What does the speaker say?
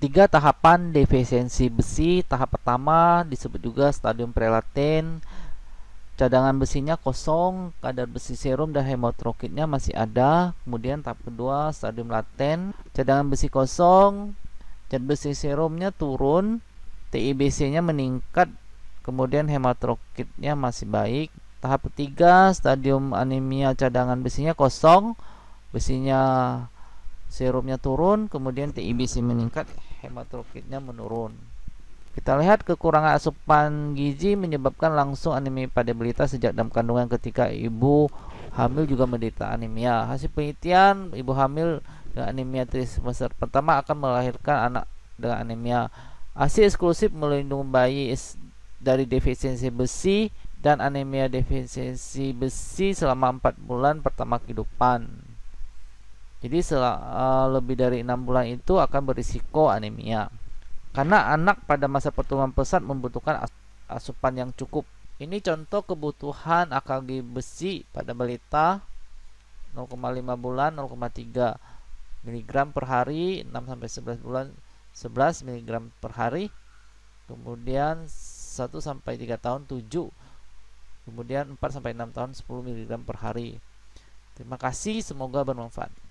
Tiga tahapan defisiensi besi. Tahap pertama disebut juga stadium prelatin. Cadangan besinya kosong, kadar besi serum dan hemotrokitnya masih ada. Kemudian tahap kedua stadium laten. Cadangan besi kosong, cadangan besi serumnya turun, TIBC-nya meningkat, kemudian hematrokitnya masih baik. Tahap ketiga, stadium anemia cadangan besinya kosong, besinya serumnya turun, kemudian TIBC meningkat, hematokritnya menurun. Kita lihat kekurangan asupan gizi menyebabkan langsung anemia pada balita sejak dalam kandungan ketika ibu hamil juga menderita anemia. Hasil penelitian ibu hamil dengan anemia trimester pertama akan melahirkan anak dengan anemia. ASI eksklusif melindungi bayi dari defisiensi besi dan anemia defisiensi besi selama 4 bulan pertama kehidupan. Jadi uh, lebih dari enam bulan itu akan berisiko anemia. Karena anak pada masa pertumbuhan pesat membutuhkan asupan yang cukup. Ini contoh kebutuhan AKG besi pada balita 0,5 bulan 0,3 mg per hari 6 sampai 11 bulan 11 mg per hari. Kemudian 1 sampai 3 tahun 7 kemudian 4 sampai 6 tahun 10 mg per hari. Terima kasih, semoga bermanfaat.